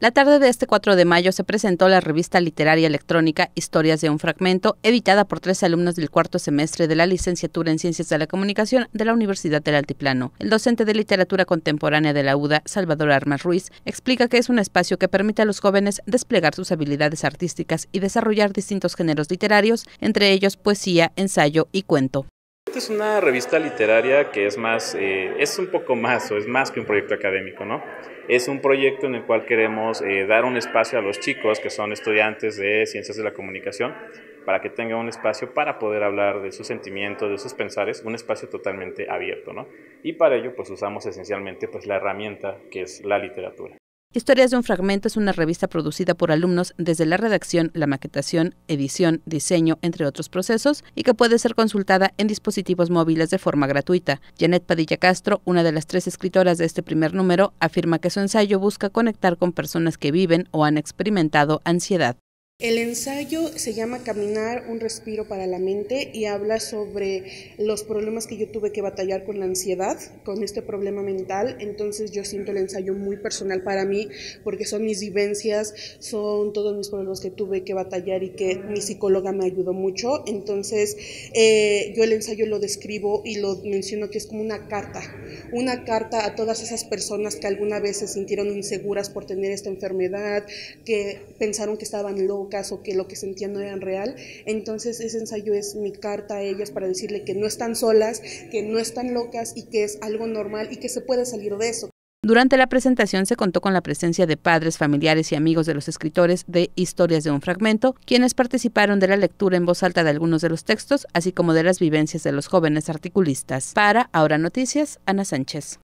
La tarde de este 4 de mayo se presentó la revista literaria electrónica Historias de un Fragmento, editada por tres alumnos del cuarto semestre de la licenciatura en Ciencias de la Comunicación de la Universidad del Altiplano. El docente de literatura contemporánea de la UDA, Salvador Armas Ruiz, explica que es un espacio que permite a los jóvenes desplegar sus habilidades artísticas y desarrollar distintos géneros literarios, entre ellos poesía, ensayo y cuento es una revista literaria que es más, eh, es un poco más, o es más que un proyecto académico, ¿no? Es un proyecto en el cual queremos eh, dar un espacio a los chicos que son estudiantes de ciencias de la comunicación para que tengan un espacio para poder hablar de sus sentimientos, de sus pensares, un espacio totalmente abierto, ¿no? Y para ello, pues usamos esencialmente pues, la herramienta que es la literatura. Historias de un Fragmento es una revista producida por alumnos desde la redacción, la maquetación, edición, diseño, entre otros procesos, y que puede ser consultada en dispositivos móviles de forma gratuita. Janet Padilla Castro, una de las tres escritoras de este primer número, afirma que su ensayo busca conectar con personas que viven o han experimentado ansiedad. El ensayo se llama Caminar, un respiro para la mente y habla sobre los problemas que yo tuve que batallar con la ansiedad, con este problema mental. Entonces yo siento el ensayo muy personal para mí porque son mis vivencias, son todos mis problemas que tuve que batallar y que mi psicóloga me ayudó mucho. Entonces eh, yo el ensayo lo describo y lo menciono que es como una carta, una carta a todas esas personas que alguna vez se sintieron inseguras por tener esta enfermedad, que pensaron que estaban locas caso que lo que entiende no era real. Entonces ese ensayo es mi carta a ellas para decirle que no están solas, que no están locas y que es algo normal y que se puede salir de eso. Durante la presentación se contó con la presencia de padres, familiares y amigos de los escritores de Historias de un Fragmento, quienes participaron de la lectura en voz alta de algunos de los textos, así como de las vivencias de los jóvenes articulistas. Para Ahora Noticias, Ana Sánchez.